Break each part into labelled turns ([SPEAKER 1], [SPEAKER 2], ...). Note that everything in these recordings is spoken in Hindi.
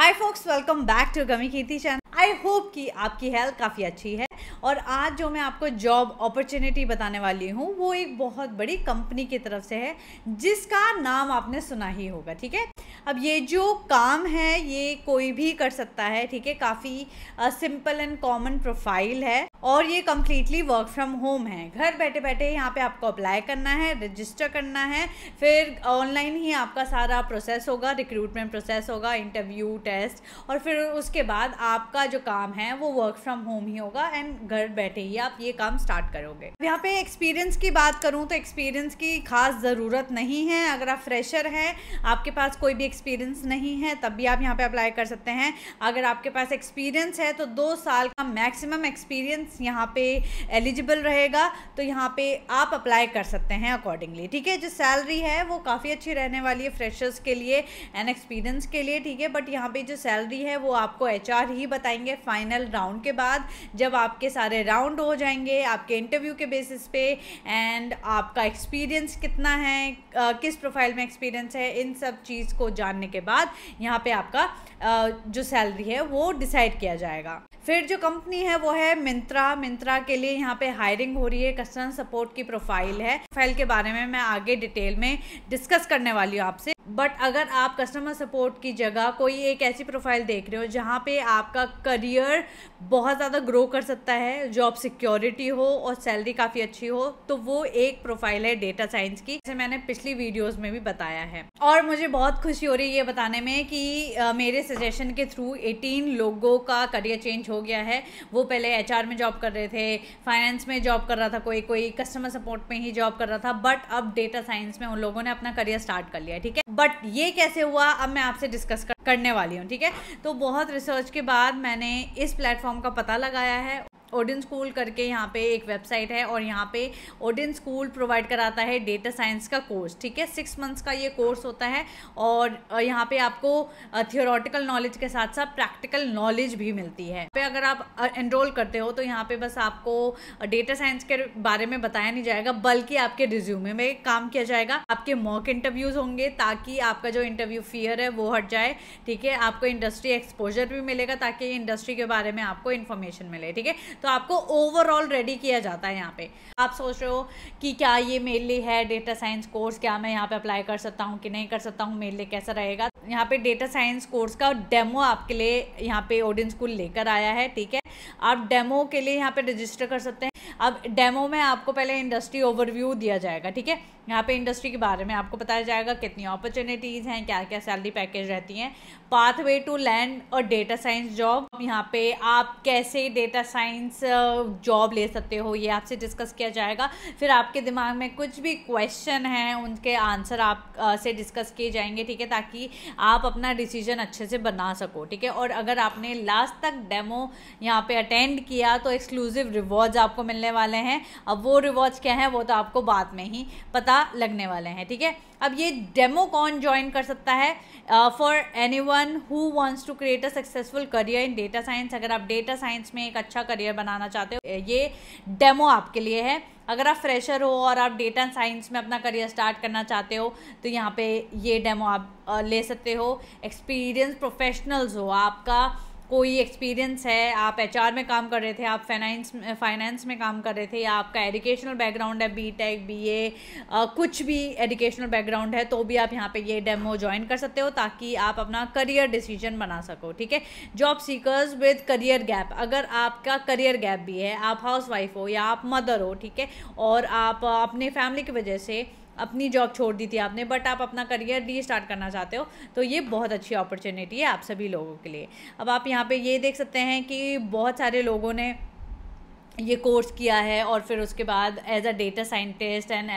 [SPEAKER 1] hi folks welcome back to गमी खेती चैनल आई होप कि आपकी हेल्थ काफ़ी अच्छी है और आज जो मैं आपको जॉब अपॉर्चुनिटी बताने वाली हूँ वो एक बहुत बड़ी कंपनी की तरफ से है जिसका नाम आपने सुना ही होगा ठीक है अब ये जो काम है ये कोई भी कर सकता है ठीक है काफ़ी सिंपल एंड कॉमन प्रोफाइल है और ये कम्प्लीटली वर्क फ्रॉम होम है घर बैठे बैठे यहाँ पे आपको अप्लाई करना है रजिस्टर करना है फिर ऑनलाइन ही आपका सारा प्रोसेस होगा रिक्रूटमेंट प्रोसेस होगा इंटरव्यू टेस्ट और फिर उसके बाद आपका जो काम है वो वर्क फ्रॉम होम ही होगा एंड घर बैठे ही आप ये काम स्टार्ट करोगे यहाँ पे एक्सपीरियंस की बात करूँ तो एक्सपीरियंस की खास ज़रूरत नहीं है अगर आप फ्रेशर हैं आपके पास कोई भी एक्सपीरियंस नहीं है तब भी आप यहाँ पर अप्लाई कर सकते हैं अगर आपके पास एक्सपीरियंस है तो दो साल का मैक्सिमम एक्सपीरियंस स्टूडेंट्स यहाँ पे एलिजिबल रहेगा तो यहाँ पे आप अप्लाई कर सकते हैं अकॉर्डिंगली ठीक है जो सैलरी है वो काफ़ी अच्छी रहने वाली है फ्रेशर्स के लिए एंड एक्सपीरियंस के लिए ठीक है बट यहाँ पे जो सैलरी है वो आपको एच ही बताएंगे फाइनल राउंड के बाद जब आपके सारे राउंड हो जाएंगे आपके इंटरव्यू के बेसिस पे एंड आपका एक्सपीरियंस कितना है किस प्रोफाइल में एक्सपीरियंस है इन सब चीज़ को जानने के बाद यहाँ पे आपका जो सैलरी है वो डिसाइड किया जाएगा फिर जो कंपनी है वो है मिंत्रा मिंत्रा मिंत्रा के लिए यहाँ पे हायरिंग हो रही है कस्टमर सपोर्ट की प्रोफाइल है प्रोफाइल के बारे में मैं आगे डिटेल में डिस्कस करने वाली हूँ आपसे बट अगर आप कस्टमर सपोर्ट की जगह कोई एक ऐसी प्रोफाइल देख रहे हो जहाँ पे आपका करियर बहुत ज़्यादा ग्रो कर सकता है जॉब सिक्योरिटी हो और सैलरी काफ़ी अच्छी हो तो वो एक प्रोफाइल है डेटा साइंस की जैसे मैंने पिछली वीडियोस में भी बताया है और मुझे बहुत खुशी हो रही है ये बताने में कि मेरे सजेशन के थ्रू एटीन लोगों का करियर चेंज हो गया है वो पहले एच में जॉब कर रहे थे फाइनेंस में जॉब कर रहा था कोई कोई कस्टमर सपोर्ट में ही जॉब कर रहा था बट अब डेटा साइंस में उन लोगों ने अपना करियर स्टार्ट कर लिया ठीक है बट ये कैसे हुआ अब मैं आपसे डिस्कस करने वाली हूँ ठीक है तो बहुत रिसर्च के बाद मैंने इस प्लेटफॉर्म का पता लगाया है ओडिन स्कूल करके यहाँ पे एक वेबसाइट है और यहाँ पे ओडिन स्कूल प्रोवाइड कराता है डेटा साइंस का कोर्स ठीक है सिक्स मंथ्स का ये कोर्स होता है और यहाँ पे आपको थियोरटिकल नॉलेज के साथ साथ प्रैक्टिकल नॉलेज भी मिलती है पे अगर आप एनरोल करते हो तो यहाँ पे बस आपको डेटा साइंस के बारे में बताया नहीं जाएगा बल्कि आपके रिज्यूमे में काम किया जाएगा आपके मॉक इंटरव्यूज़ होंगे ताकि आपका जो इंटरव्यू फियर है वो हट जाए ठीक है आपको इंडस्ट्री एक्सपोजर भी मिलेगा ताकि इंडस्ट्री के बारे में आपको इन्फॉर्मेशन मिले ठीक है तो आपको ओवरऑल रेडी किया जाता है यहाँ पे आप सोच रहे हो कि क्या ये मेले है डेटा साइंस कोर्स क्या मैं यहाँ पे अप्लाई कर सकता हूँ कि नहीं कर सकता हूँ मेले कैसा रहेगा यहाँ पे डेटा साइंस कोर्स का डेमो आपके लिए यहाँ पे ऑडियंस को लेकर आया है ठीक है आप डेमो के लिए यहाँ पे रजिस्टर कर सकते हैं अब डेमो में आपको पहले इंडस्ट्री ओवरव्यू दिया जाएगा ठीक है यहाँ पे इंडस्ट्री के बारे में आपको बताया जाएगा कितनी अपॉर्चुनिटीज़ हैं क्या क्या सैलरी पैकेज रहती हैं पाथवे टू लैंड और डेटा साइंस जॉब यहाँ पे आप कैसे डेटा साइंस जॉब ले सकते हो ये आपसे डिस्कस किया जाएगा फिर आपके दिमाग में कुछ भी क्वेश्चन हैं उनके आंसर आप से डिस्कस किए जाएंगे ठीक है ताकि आप अपना डिसीजन अच्छे से बना सको ठीक है और अगर आपने लास्ट तक डेमो यहाँ पे अटेंड किया तो एक्सक्लूसिव रिवॉर्ड्स आपको मिलने वाले हैं अब वो रिवॉर्ड्स क्या हैं वो तो आपको बाद में ही पता लगने वाले हैं ठीक है अब ये डेमो कौन ज्वाइन कर सकता है for any one who wants to create a successful career in data science अगर आप डेटा साइंस में एक अच्छा करियर बनाना चाहते हो ये डेमो आपके लिए है अगर आप फ्रेशर हो और आप डेटा साइंस में अपना करियर स्टार्ट करना चाहते हो तो यहाँ पे ये डेमो आप uh, ले सकते हो एक्सपीरियंस प्रोफेशनल्स हो आपका कोई एक्सपीरियंस है आप एच में काम कर रहे थे आप फाइनेंस फाइनेंस में काम कर रहे थे या आपका एजुकेशनल बैकग्राउंड है बी टेक बी ए कुछ भी एजुकेशनल बैकग्राउंड है तो भी आप यहाँ पे ये डेमो ज्वाइन कर सकते हो ताकि आप अपना करियर डिसीजन बना सको ठीक है job seekers with career gap अगर आपका करियर गैप भी है आप हाउस वाइफ हो या आप मदर हो ठीक है और आप अपने फैमिली की वजह से अपनी जॉब छोड़ दी थी आपने बट आप अपना करियर री स्टार्ट करना चाहते हो तो ये बहुत अच्छी अपॉर्चुनिटी है आप सभी लोगों के लिए अब आप यहाँ पर ये देख सकते हैं कि बहुत सारे लोगों ने ये कोर्स किया है और फिर उसके बाद as a data scientist and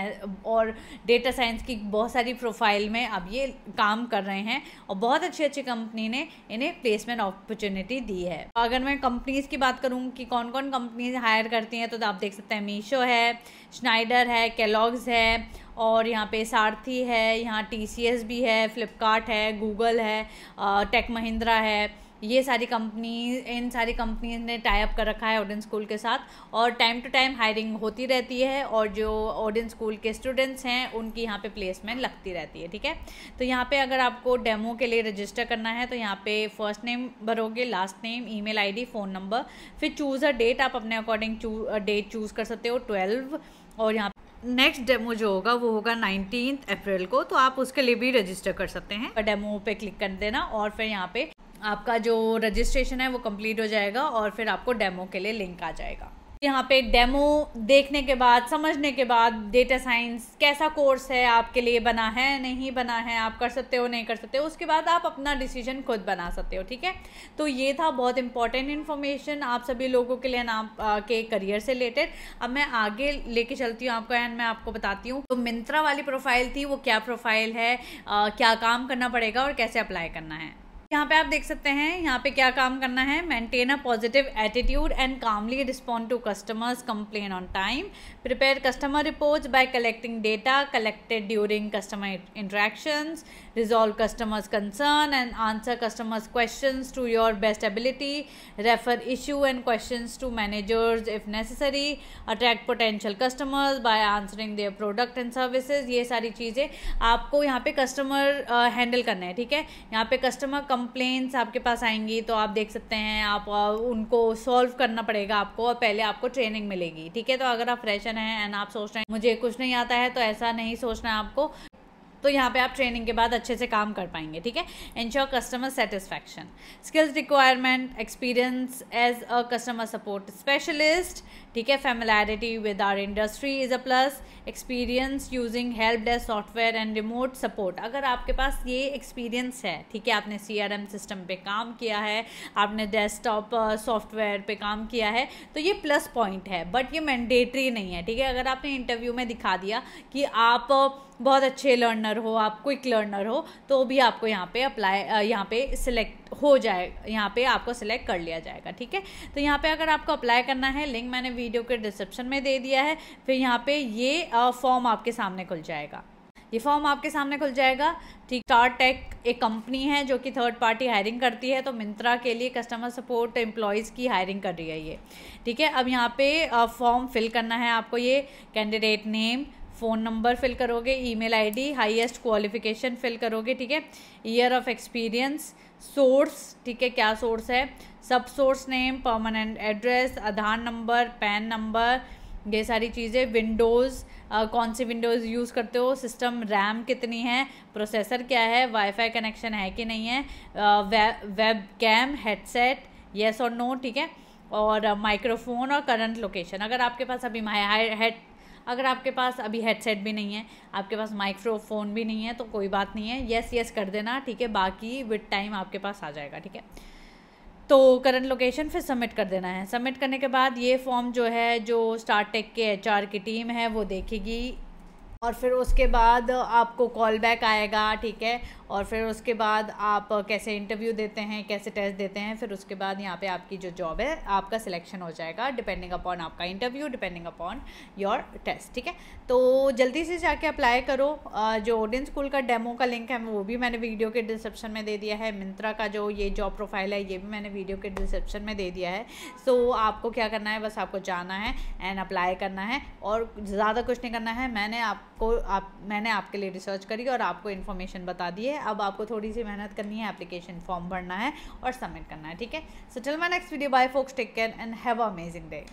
[SPEAKER 1] और डेटा साइंस की बहुत सारी प्रोफाइल में अब ये काम कर रहे हैं और बहुत अच्छी अच्छी कंपनी ने इन्हें प्लेसमेंट अपॉर्चुनिटी दी है अगर मैं कंपनीज़ की बात करूँ कि कौन कौन कंपनीज हायर करती हैं तो आप देख सकते हैं मीशो है स्नाइडर है कैलॉग्स है और यहाँ पे सारथी है यहाँ टी भी है फ्लिपकार्ट है गूगल है टेक uh, महिंद्रा है ये सारी कंपनी इन सारी कंपनीज ने टाइप कर रखा है ऑडियंस स्कूल के साथ और टाइम टू टाइम हायरिंग होती रहती है और जो ऑडियंस स्कूल के स्टूडेंट्स हैं उनकी यहाँ पे प्लेसमेंट लगती रहती है ठीक है तो यहाँ पे अगर आपको डेमो के लिए रजिस्टर करना है तो यहाँ पे फर्स्ट नेम भरोगे last name email phone number फिर चूज़ अ डेट आप अपने अकॉर्डिंग डेट चूज़ कर सकते हो ट्वेल्व और यहाँ नेक्स्ट डेमो जो होगा वो होगा नाइनटीन अप्रैल को तो आप उसके लिए भी रजिस्टर कर सकते हैं डेमो पे क्लिक कर देना और फिर यहाँ पे आपका जो रजिस्ट्रेशन है वो कंप्लीट हो जाएगा और फिर आपको डेमो के लिए लिंक आ जाएगा यहाँ पे डेमो देखने के बाद समझने के बाद डेटा साइंस कैसा कोर्स है आपके लिए बना है नहीं बना है आप कर सकते हो नहीं कर सकते हो उसके बाद आप अपना डिसीजन खुद बना सकते हो ठीक है तो ये था बहुत इंपॉर्टेंट इन्फॉर्मेशन आप सभी लोगों के लिए ना के करियर से रिलेटेड अब मैं आगे लेके चलती हूँ आपको एंड मैं आपको बताती हूँ तो मिंत्रा वाली प्रोफाइल थी वो क्या प्रोफाइल है आ, क्या काम करना पड़ेगा और कैसे अप्लाई करना है यहाँ पे आप देख सकते हैं यहाँ पे क्या काम करना है maintain a positive attitude and calmly respond to customers complain on time prepare customer reports by collecting data collected during customer interactions resolve customers concern and answer customers questions to your best ability refer issue and question to managers if necessary attract potential customers by answering their product and services ये सारी चीज़ें आपको यहाँ पे कस्टमर हैंडल uh, करना है ठीक है यहाँ पे कस्टमर कम कंप्लेंट्स आपके पास आएंगी तो आप देख सकते हैं आप उनको सॉल्व करना पड़ेगा आपको और पहले आपको ट्रेनिंग मिलेगी ठीक है तो अगर आप फ्रेशर हैं एंड आप सोच रहे हैं मुझे कुछ नहीं आता है तो ऐसा नहीं सोचना है आपको तो यहाँ पे आप ट्रेनिंग के बाद अच्छे से काम कर पाएंगे ठीक है ensure customer satisfaction skills requirement experience as a customer support specialist ठीक है familiarity with our industry is a plus experience using help desk software and remote support अगर आपके पास ये एक्सपीरियंस है ठीक है आपने सी सिस्टम पे काम किया है आपने डेस्कटॉप सॉफ्टवेयर uh, पे काम किया है तो ये प्लस पॉइंट है बट ये मैंडेटरी नहीं है ठीक है अगर आपने इंटरव्यू में दिखा दिया कि आप uh, बहुत अच्छे लर्नर लर्नर हो आप क्विक लर्नर हो तो भी आपको यहाँ पे अप्लाई यहाँ पे सिलेक्ट हो जाए यहाँ पे आपको सिलेक्ट कर लिया जाएगा ठीक है तो यहाँ पे अगर आपको अप्लाई करना है लिंक मैंने वीडियो के डिस्क्रिप्शन में दे दिया है फिर यहाँ पे ये फॉर्म आपके सामने खुल जाएगा ये फॉर्म आपके सामने खुल जाएगा ठीक स्टार टेक एक कंपनी है जो कि थर्ड पार्टी हायरिंग करती है तो मिंत्रा के लिए कस्टमर सपोर्ट एम्प्लॉयज़ की हायरिंग कर रही है ये ठीक है अब यहाँ पे फॉर्म फिल करना है आपको ये candidate name phone number fill करोगे email ID highest qualification fill करोगे ठीक है ईयर ऑफ एक्सपीरियंस सोर्स ठीक है क्या सोर्स है sub source name permanent address Aadhaar number PAN number ये सारी चीज़ें विंडोज़ कौन सी विंडोज़ यूज़ करते हो सिस्टम रैम कितनी है प्रोसेसर क्या है वाईफाई कनेक्शन है कि नहीं है वेब कैम हेडसेट येस और नो ठीक है और माइक्रोफोन और करंट लोकेशन अगर आपके पास अभी हेड अगर आपके पास अभी हेडसेट भी नहीं है आपके पास माइक्रोफोन भी नहीं है तो कोई बात नहीं है येस येस कर देना ठीक है बाकी विद टाइम आपके पास आ जाएगा ठीक है तो करंट लोकेशन फिर सबमिट कर देना है सबमिट करने के बाद ये फॉर्म जो है जो स्टार टेक के एच की टीम है वो देखेगी और फिर उसके बाद आपको कॉल बैक आएगा ठीक है और फिर उसके बाद आप कैसे इंटरव्यू देते हैं कैसे टेस्ट देते हैं फिर उसके बाद यहाँ पे आपकी जो जॉब है आपका सिलेक्शन हो जाएगा डिपेंडिंग अपॉन आपका interview depending upon your test ठीक है तो जल्दी से जाके अप्लाई करो जो ओडियन स्कूल का डेमो का लिंक है वो भी मैंने वीडियो के डिस्क्रिप्शन में दे दिया है मिंत्रा का जो ये जॉब प्रोफाइल है ये भी मैंने वीडियो के डिस्क्रिप्शन में दे दिया है सो so, आपको क्या करना है बस आपको जाना है एंड अप्लाई करना है और ज़्यादा कुछ नहीं करना है मैंने आप आपको आप मैंने आपके लिए रिसर्च करी और आपको इन्फॉर्मेशन बता दी है अब आपको थोड़ी सी मेहनत करनी है एप्लीकेशन फॉर्म भरना है और सबमिट करना है ठीक है so till my next video bye folks take care and have amazing day